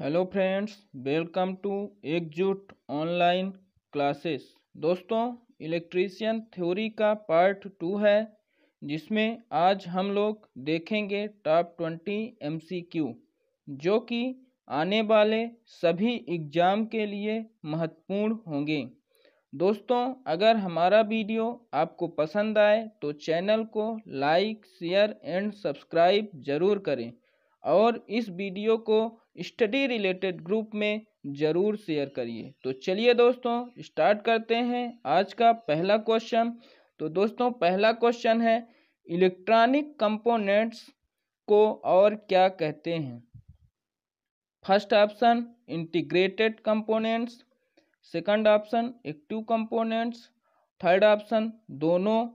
hello friends welcome to Ekjut online classes दोस्तों electrician theory का part two है जिसमें आज हम लोग देखेंगे टॉप ट्वेंटी एमसीक्यू जो कि आने वाले सभी एग्जाम के लिए महत्वपूर्ण होंगे दोस्तों अगर हमारा वीडियो आपको पसंद आए तो चैनल को लाइक शेयर एंड सब्सक्राइब ज़रूर करें और इस वीडियो को स्टडी रिलेटेड ग्रुप में ज़रूर शेयर करिए तो चलिए दोस्तों स्टार्ट करते हैं आज का पहला क्वेश्चन तो दोस्तों पहला क्वेश्चन है इलेक्ट्रॉनिक कंपोनेंट्स को और क्या कहते हैं first option integrated components second option active components third option दोनों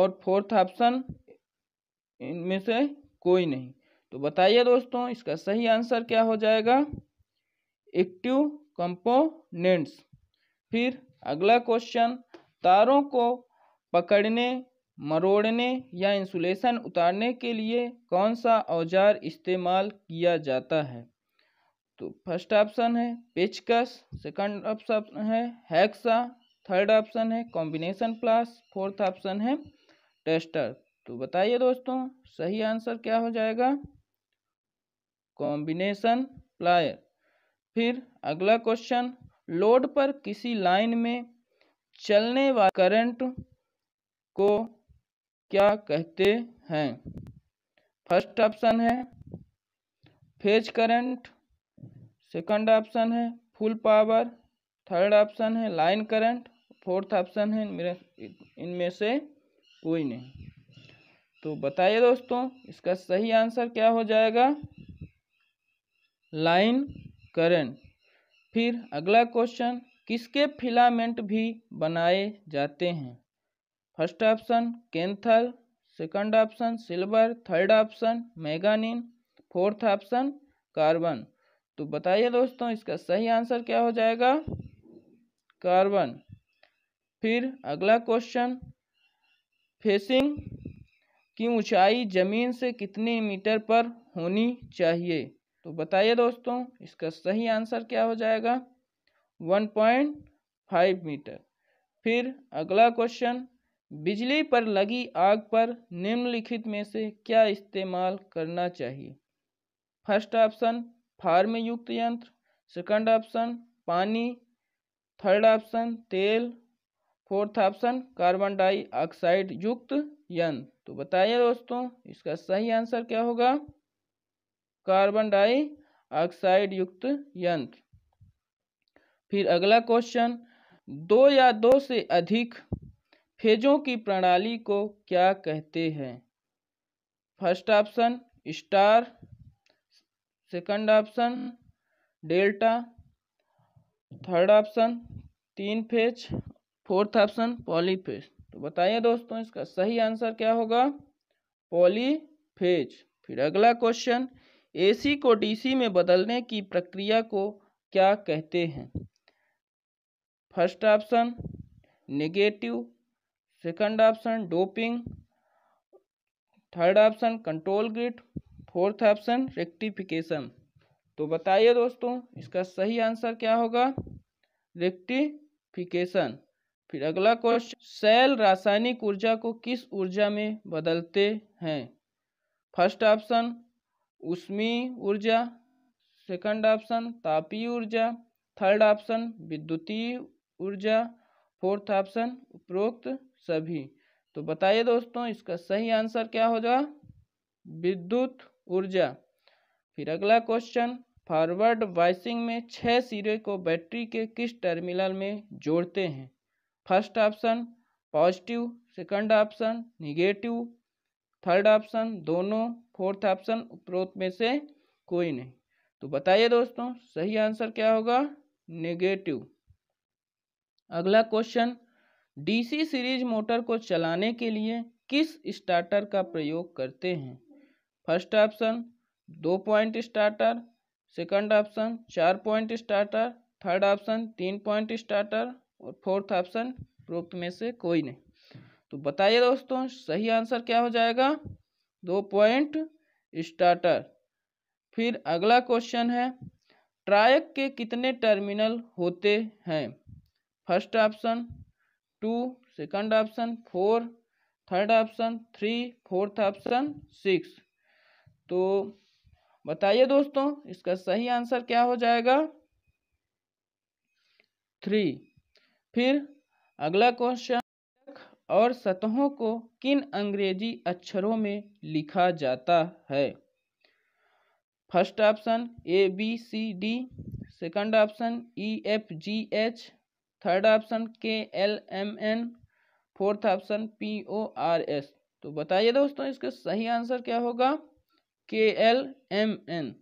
और फोर्थ ऑप्शन इनमें से कोई नहीं तो बताइए दोस्तों इसका सही आंसर क्या हो जाएगा एक्टिव कंपोनेंट्स फिर अगला क्वेश्चन तारों को पकड़ने मरोड़ने या इंसुलेशन उतारने के लिए कौन सा औजार इस्तेमाल किया जाता है तो फर्स्ट ऑप्शन है पेचकस सेकंड ऑप्शन है हैक्सा थर्ड ऑप्शन है कॉम्बिनेशन प्लास फोर्थ ऑप्शन है टेस्टर तो बताइए दोस्तों सही आंसर क्या हो जाएगा कॉम्बिनेशन प्लायर फिर अगला क्वेश्चन लोड पर किसी लाइन में चलने वाले करंट को क्या कहते हैं फर्स्ट ऑप्शन है फेज करंट सेकंड ऑप्शन है फुल पावर थर्ड ऑप्शन है लाइन करंट फोर्थ ऑप्शन है मेरे इनमें से कोई नहीं तो बताइए दोस्तों इसका सही आंसर क्या हो जाएगा लाइन करंट फिर अगला क्वेश्चन किसके फिलामेंट भी बनाए जाते हैं first option Kanthal second option silver third option manganin fourth option carbon तो बताइए दोस्तों इसका सही आंसर क्या हो जाएगा कार्बन फिर अगला क्वेश्चन फेसिंग की ऊंचाई जमीन से कितने मीटर पर होनी चाहिए तो बताइए दोस्तों इसका सही आंसर क्या हो जाएगा वन पॉइंट फाइव मीटर फिर अगला क्वेश्चन बिजली पर लगी आग पर निम्नलिखित में से क्या इस्तेमाल करना चाहिए फर्स्ट ऑप्शन फार्म युक्त यंत्र सेकंड ऑप्शन पानी थर्ड ऑप्शन तेल फोर्थ ऑप्शन कार्बन डाइऑक्साइड युक्त यंत्र तो बताइए दोस्तों इसका सही आंसर क्या होगा कार्बन डाइऑक्साइड युक्त यंत्र फिर अगला क्वेश्चन दो या दो से अधिक फेजों की प्रणाली को क्या कहते हैं first option star second option delta third option तीन फेज फोर्थ ऑप्शन पॉलीफेज तो बताइए दोस्तों इसका सही आंसर क्या होगा पॉलीफेज फिर अगला क्वेश्चन एसी को डीसी में बदलने की प्रक्रिया को क्या कहते हैं first option negative second option doping third option control grid fourth option rectification तो बताइए दोस्तों इसका सही आंसर क्या होगा रेक्टिफिकेशन फिर अगला क्वेश्चन सेल रासायनिक ऊर्जा को किस ऊर्जा में बदलते हैं फर्स्ट ऑप्शन उष्मी ऊर्जा सेकंड ऑप्शन तापीय ऊर्जा थर्ड ऑप्शन विद्युतीय ऊर्जा फोर्थ ऑप्शन उपरोक्त सभी तो बताइए दोस्तों इसका सही आंसर क्या जाएगा विद्युत ऊर्जा फिर अगला क्वेश्चन फॉरवर्ड वाइसिंग में छः सिरे को बैटरी के किस टर्मिनल में जोड़ते हैं first option positive second option negative third option दोनों फोर्थ ऑप्शन उपरोक्त में से कोई नहीं तो बताइए दोस्तों सही आंसर क्या होगा नेगेटिव अगला क्वेश्चन डीसी सीरीज मोटर को चलाने के लिए किस स्टार्टर का प्रयोग करते हैं फर्स्ट ऑप्शन दो पॉइंट स्टार्टर सेकंड ऑप्शन चार पॉइंट स्टार्टर थर्ड ऑप्शन तीन पॉइंट स्टार्टर और फोर्थ ऑप्शन प्रोक्त में से कोई नहीं तो बताइए दोस्तों सही आंसर क्या हो जाएगा दो पॉइंट स्टार्टर फिर अगला क्वेश्चन है ट्रायक के कितने टर्मिनल होते हैं first option two second option four third option three fourth option six तो बताइए दोस्तों इसका सही आंसर क्या हो जाएगा थ्री फिर अगला क्वेश्चन और सतहों को किन अंग्रेजी अक्षरों में लिखा जाता है first option A B C D second option E F G H third option K L M N fourth option P O R S तो बताइए दोस्तों इसका सही आंसर क्या होगा के एल एम एन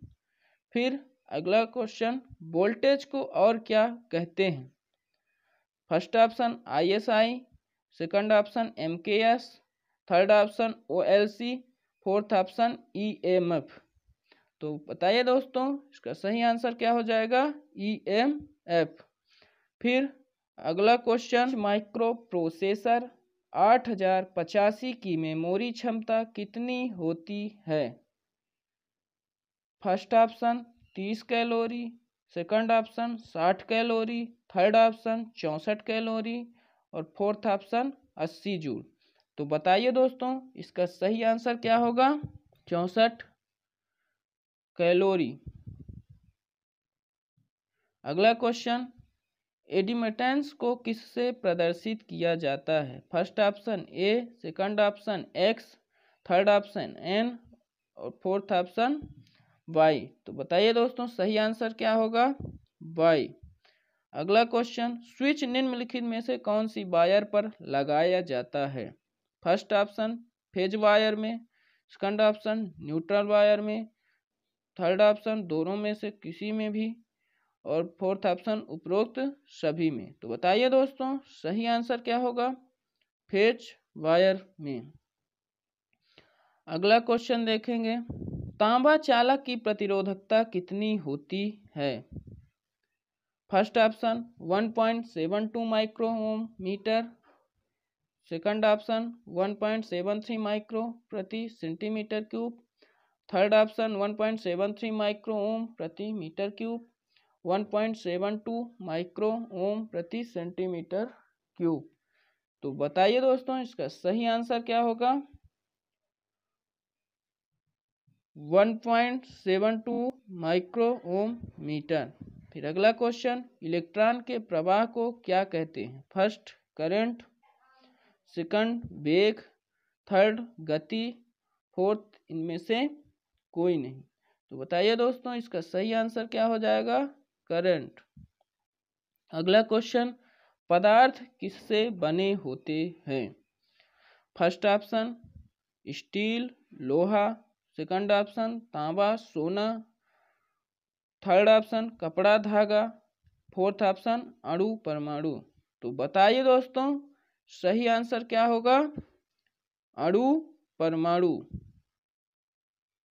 फिर अगला क्वेश्चन वोल्टेज को और क्या कहते हैं first option I S I second option M K S third option O L C fourth option E M F तो बताइए दोस्तों इसका सही आंसर क्या हो जाएगा ई एम एफ फिर अगला क्वेश्चन माइक्रो प्रोसेसर आठ हजार पचासी की मेमोरी क्षमता कितनी होती है फर्स्ट ऑप्शन तीस कैलोरी सेकंड ऑप्शन साठ कैलोरी थर्ड ऑप्शन चौंसठ कैलोरी और फोर्थ ऑप्शन अस्सी जूल तो बताइए दोस्तों इसका सही आंसर क्या होगा चौंसठ कैलोरी अगला क्वेश्चन एडिमेटेंस को किससे प्रदर्शित किया जाता है first option A second option X third option N और फोर्थ ऑप्शन वाई तो बताइए दोस्तों सही आंसर क्या होगा वाई अगला क्वेश्चन स्विच निम्नलिखित में से कौन सी वायर पर लगाया जाता है फर्स्ट ऑप्शन फेज वायर में सेकंड ऑप्शन न्यूट्रल वायर में थर्ड ऑप्शन दोनों में से किसी में भी और फोर्थ ऑप्शन उपरोक्त सभी में तो बताइए दोस्तों सही आंसर क्या होगा फेज वायर में अगला क्वेश्चन देखेंगे तांबा चालक की प्रतिरोधकता कितनी होती है first option 1.72 micro ohm metre second option 1.73 micro प्रति centimetre cube third option 1.73 micro ohm प्रति मीटर क्यूब 1.72 माइक्रो ओम प्रति सेंटीमीटर क्यूब तो बताइए दोस्तों इसका सही आंसर क्या होगा 1.72 माइक्रो ओम मीटर फिर अगला क्वेश्चन इलेक्ट्रॉन के प्रवाह को क्या कहते हैं फर्स्ट करंट सेकंड वेग थर्ड गति फोर्थ इनमें से कोई नहीं तो बताइए दोस्तों इसका सही आंसर क्या हो जाएगा करंट अगला क्वेश्चन पदार्थ किससे बने होते हैं फर्स्ट ऑप्शन स्टील लोहा सेकंड ऑप्शन तांबा सोना थर्ड ऑप्शन कपड़ा धागा फोर्थ ऑप्शन अणु परमाणु तो बताइए दोस्तों सही आंसर क्या होगा अणु परमाणु